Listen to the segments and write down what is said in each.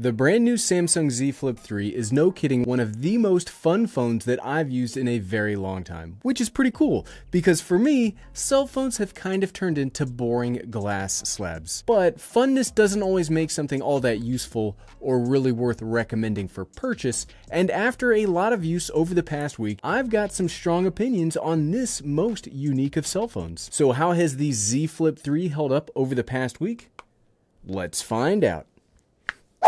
The brand new Samsung Z Flip 3 is no kidding one of the most fun phones that I've used in a very long time, which is pretty cool because for me, cell phones have kind of turned into boring glass slabs. But funness doesn't always make something all that useful or really worth recommending for purchase, and after a lot of use over the past week, I've got some strong opinions on this most unique of cell phones. So how has the Z Flip 3 held up over the past week? Let's find out.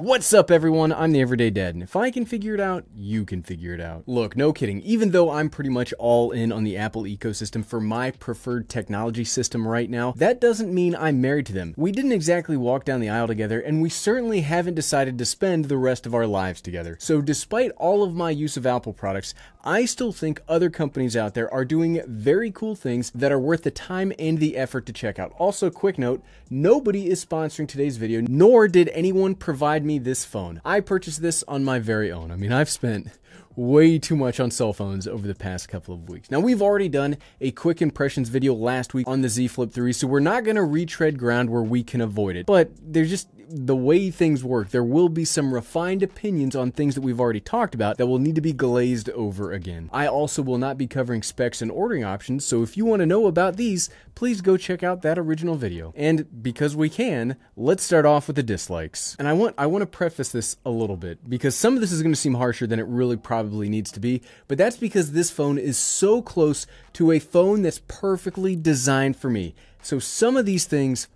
What's up everyone, I'm the Everyday Dad, and if I can figure it out, you can figure it out. Look, no kidding, even though I'm pretty much all in on the Apple ecosystem for my preferred technology system right now, that doesn't mean I'm married to them. We didn't exactly walk down the aisle together, and we certainly haven't decided to spend the rest of our lives together. So despite all of my use of Apple products, I still think other companies out there are doing very cool things that are worth the time and the effort to check out. Also, quick note, nobody is sponsoring today's video, nor did anyone provide me this phone. I purchased this on my very own. I mean, I've spent way too much on cell phones over the past couple of weeks. Now, we've already done a quick impressions video last week on the Z Flip 3, so we're not going to retread ground where we can avoid it, but there's just the way things work, there will be some refined opinions on things that we've already talked about that will need to be glazed over again. I also will not be covering specs and ordering options, so if you want to know about these, please go check out that original video. And because we can, let's start off with the dislikes. And I want I want to preface this a little bit because some of this is going to seem harsher than it really probably needs to be, but that's because this phone is so close to a phone that's perfectly designed for me. So some of these things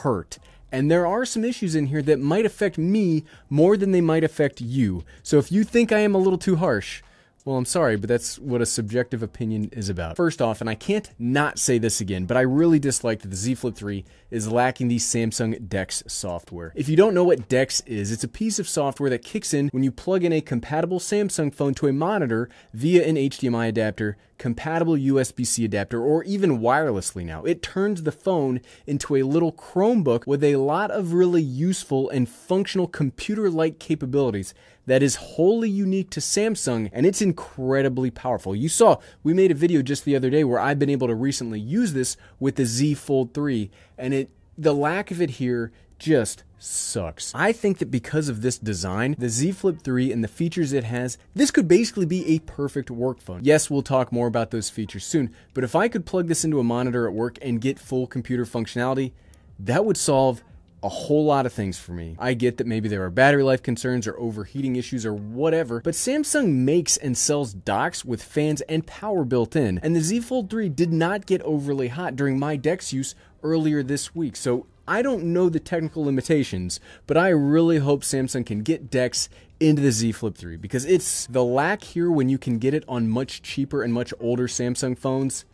hurt. And there are some issues in here that might affect me more than they might affect you. So if you think I am a little too harsh, well, I'm sorry, but that's what a subjective opinion is about. First off, and I can't not say this again, but I really dislike that the Z Flip 3 is lacking the Samsung DeX software. If you don't know what DeX is, it's a piece of software that kicks in when you plug in a compatible Samsung phone to a monitor via an HDMI adapter, compatible USB-C adapter, or even wirelessly now. It turns the phone into a little Chromebook with a lot of really useful and functional computer-like capabilities that is wholly unique to Samsung and it's incredibly powerful. You saw we made a video just the other day where I've been able to recently use this with the Z Fold 3 and it the lack of it here just sucks. I think that because of this design, the Z Flip 3 and the features it has, this could basically be a perfect work phone. Yes, we'll talk more about those features soon, but if I could plug this into a monitor at work and get full computer functionality, that would solve a whole lot of things for me. I get that maybe there are battery life concerns or overheating issues or whatever, but Samsung makes and sells docks with fans and power built in, and the Z Fold 3 did not get overly hot during my DeX use earlier this week, so I don't know the technical limitations, but I really hope Samsung can get DeX into the Z Flip 3 because it's the lack here when you can get it on much cheaper and much older Samsung phones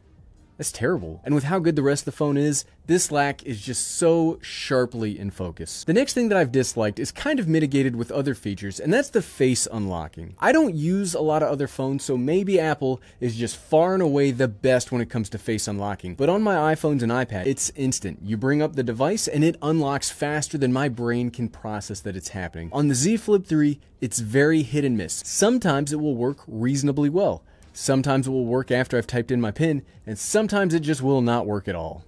that's terrible. And with how good the rest of the phone is, this lack is just so sharply in focus. The next thing that I've disliked is kind of mitigated with other features, and that's the face unlocking. I don't use a lot of other phones, so maybe Apple is just far and away the best when it comes to face unlocking. But on my iPhones and iPad, it's instant. You bring up the device and it unlocks faster than my brain can process that it's happening. On the Z Flip 3, it's very hit and miss. Sometimes it will work reasonably well. Sometimes it will work after I've typed in my PIN, and sometimes it just will not work at all.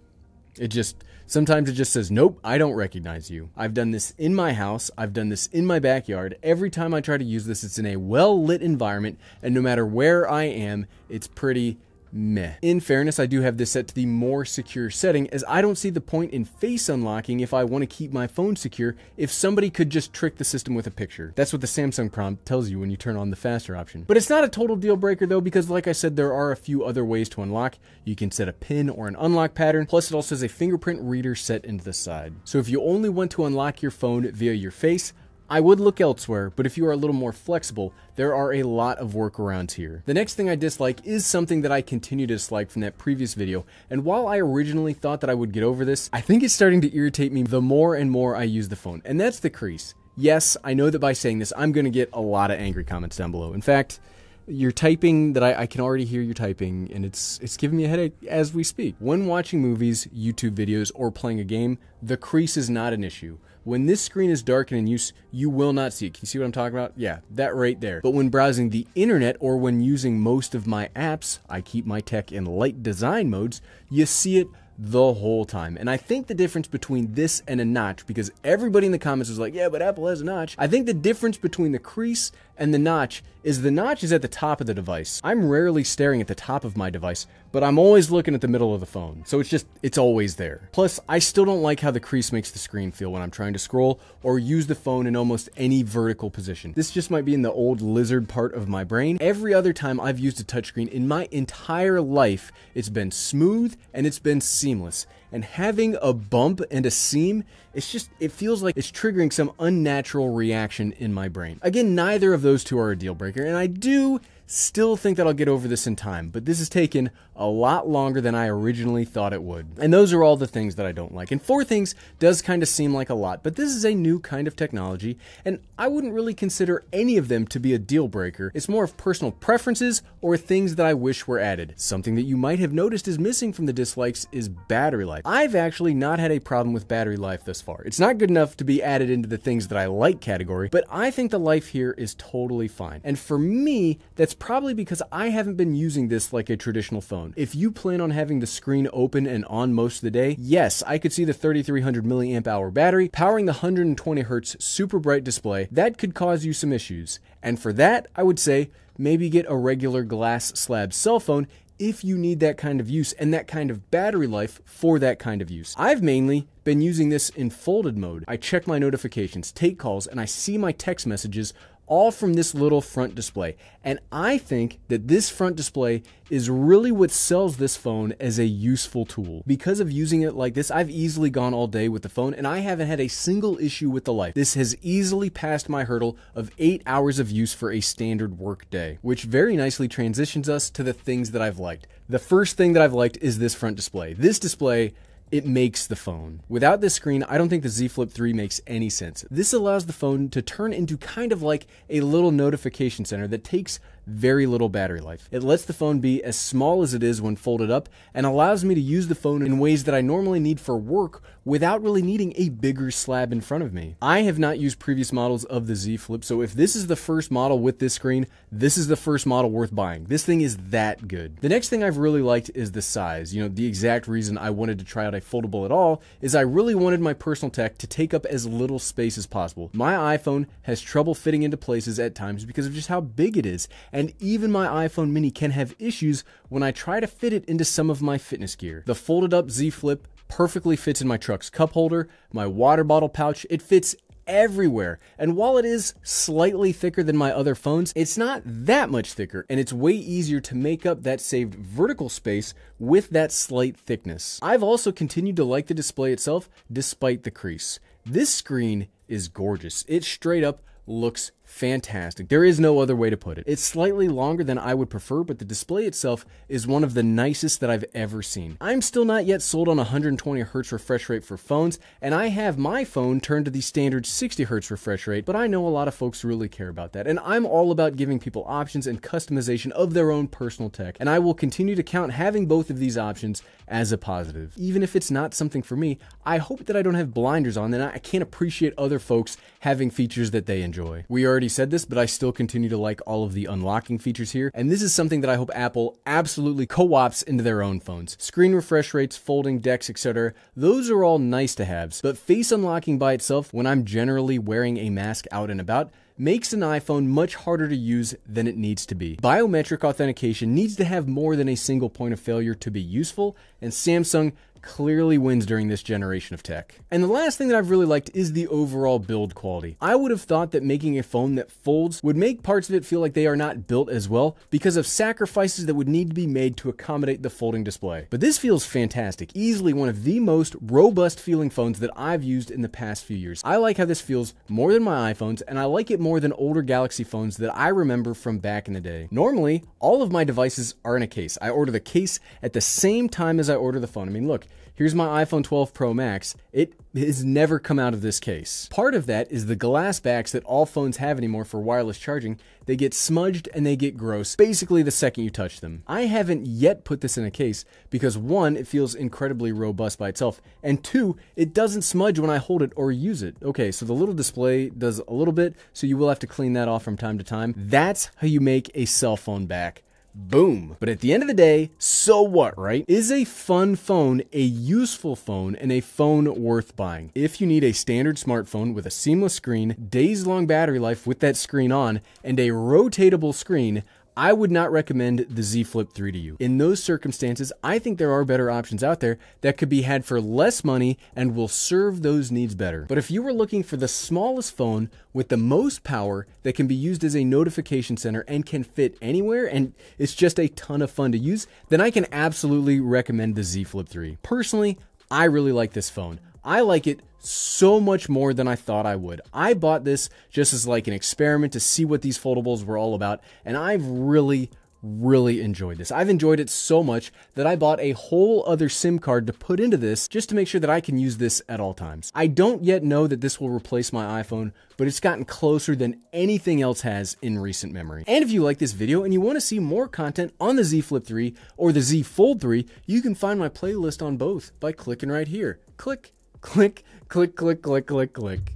It just, sometimes it just says, nope, I don't recognize you. I've done this in my house, I've done this in my backyard. Every time I try to use this, it's in a well lit environment, and no matter where I am, it's pretty meh. In fairness, I do have this set to the more secure setting as I don't see the point in face unlocking if I want to keep my phone secure if somebody could just trick the system with a picture. That's what the Samsung prompt tells you when you turn on the faster option. But it's not a total deal breaker though because like I said, there are a few other ways to unlock. You can set a pin or an unlock pattern, plus it also has a fingerprint reader set into the side. So if you only want to unlock your phone via your face, I would look elsewhere, but if you are a little more flexible, there are a lot of workarounds here. The next thing I dislike is something that I continue to dislike from that previous video, and while I originally thought that I would get over this, I think it's starting to irritate me the more and more I use the phone, and that's the crease. Yes, I know that by saying this, I'm going to get a lot of angry comments down below. In fact, you're typing that I, I, can already hear you typing, and it's it's giving me a headache as we speak. When watching movies, YouTube videos, or playing a game, the crease is not an issue. When this screen is dark and in use, you will not see it. Can you see what I'm talking about? Yeah, that right there. But when browsing the internet or when using most of my apps, I keep my tech in light design modes, you see it the whole time. And I think the difference between this and a notch, because everybody in the comments was like, yeah, but Apple has a notch. I think the difference between the crease and the notch is the notch is at the top of the device. I'm rarely staring at the top of my device but I'm always looking at the middle of the phone, so it's just, it's always there. Plus, I still don't like how the crease makes the screen feel when I'm trying to scroll or use the phone in almost any vertical position. This just might be in the old lizard part of my brain. Every other time I've used a touchscreen in my entire life, it's been smooth and it's been seamless. And having a bump and a seam, it's just, it feels like it's triggering some unnatural reaction in my brain. Again, neither of those two are a deal breaker, and I do Still think that I'll get over this in time, but this has taken a lot longer than I originally thought it would. And those are all the things that I don't like. And four things does kind of seem like a lot, but this is a new kind of technology, and I wouldn't really consider any of them to be a deal breaker. It's more of personal preferences or things that I wish were added. Something that you might have noticed is missing from the dislikes is battery life. I've actually not had a problem with battery life thus far. It's not good enough to be added into the things that I like category, but I think the life here is totally fine. And for me, that's probably because I haven't been using this like a traditional phone. If you plan on having the screen open and on most of the day, yes, I could see the 3300 milliamp hour battery powering the 120 hertz super bright display. That could cause you some issues. And for that, I would say maybe get a regular glass slab cell phone if you need that kind of use and that kind of battery life for that kind of use. I've mainly been using this in folded mode. I check my notifications, take calls, and I see my text messages all from this little front display. And I think that this front display is really what sells this phone as a useful tool. Because of using it like this, I've easily gone all day with the phone and I haven't had a single issue with the light. This has easily passed my hurdle of eight hours of use for a standard work day, which very nicely transitions us to the things that I've liked. The first thing that I've liked is this front display. This display it makes the phone. Without this screen, I don't think the Z Flip 3 makes any sense. This allows the phone to turn into kind of like a little notification center that takes very little battery life. It lets the phone be as small as it is when folded up and allows me to use the phone in ways that I normally need for work without really needing a bigger slab in front of me. I have not used previous models of the Z Flip, so if this is the first model with this screen, this is the first model worth buying. This thing is that good. The next thing I've really liked is the size. You know, the exact reason I wanted to try out a foldable at all is I really wanted my personal tech to take up as little space as possible. My iPhone has trouble fitting into places at times because of just how big it is, and even my iPhone mini can have issues when I try to fit it into some of my fitness gear. The folded up Z Flip perfectly fits in my truck's cup holder, my water bottle pouch, it fits everywhere. And while it is slightly thicker than my other phones, it's not that much thicker and it's way easier to make up that saved vertical space with that slight thickness. I've also continued to like the display itself despite the crease. This screen is gorgeous. It straight up looks fantastic. There is no other way to put it. It's slightly longer than I would prefer, but the display itself is one of the nicest that I've ever seen. I'm still not yet sold on 120Hz refresh rate for phones, and I have my phone turned to the standard 60Hz refresh rate, but I know a lot of folks really care about that, and I'm all about giving people options and customization of their own personal tech, and I will continue to count having both of these options as a positive. Even if it's not something for me, I hope that I don't have blinders on and I can't appreciate other folks having features that they enjoy. We are already said this, but I still continue to like all of the unlocking features here. And this is something that I hope Apple absolutely co-ops into their own phones. Screen refresh rates, folding decks, etc. Those are all nice to haves, but face unlocking by itself, when I'm generally wearing a mask out and about, makes an iPhone much harder to use than it needs to be. Biometric authentication needs to have more than a single point of failure to be useful, and Samsung clearly wins during this generation of tech. And the last thing that I've really liked is the overall build quality. I would have thought that making a phone that folds would make parts of it feel like they are not built as well because of sacrifices that would need to be made to accommodate the folding display. But this feels fantastic, easily one of the most robust feeling phones that I've used in the past few years. I like how this feels more than my iPhones and I like it more than older Galaxy phones that I remember from back in the day. Normally, all of my devices are in a case. I order the case at the same time as I order the phone. I mean, look, Here's my iPhone 12 Pro Max. It has never come out of this case. Part of that is the glass backs that all phones have anymore for wireless charging. They get smudged and they get gross basically the second you touch them. I haven't yet put this in a case because one, it feels incredibly robust by itself, and two, it doesn't smudge when I hold it or use it. Okay, so the little display does a little bit, so you will have to clean that off from time to time. That's how you make a cell phone back. Boom. But at the end of the day, so what, right? Is a fun phone a useful phone and a phone worth buying? If you need a standard smartphone with a seamless screen, days long battery life with that screen on, and a rotatable screen, I would not recommend the Z Flip 3 to you. In those circumstances, I think there are better options out there that could be had for less money and will serve those needs better. But if you were looking for the smallest phone with the most power that can be used as a notification center and can fit anywhere and it's just a ton of fun to use, then I can absolutely recommend the Z Flip 3. Personally, I really like this phone. I like it so much more than I thought I would. I bought this just as like an experiment to see what these foldables were all about, and I've really, really enjoyed this. I've enjoyed it so much that I bought a whole other SIM card to put into this just to make sure that I can use this at all times. I don't yet know that this will replace my iPhone, but it's gotten closer than anything else has in recent memory. And if you like this video and you want to see more content on the Z Flip 3 or the Z Fold 3, you can find my playlist on both by clicking right here. Click Click, click, click, click, click, click.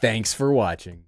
Thanks for watching.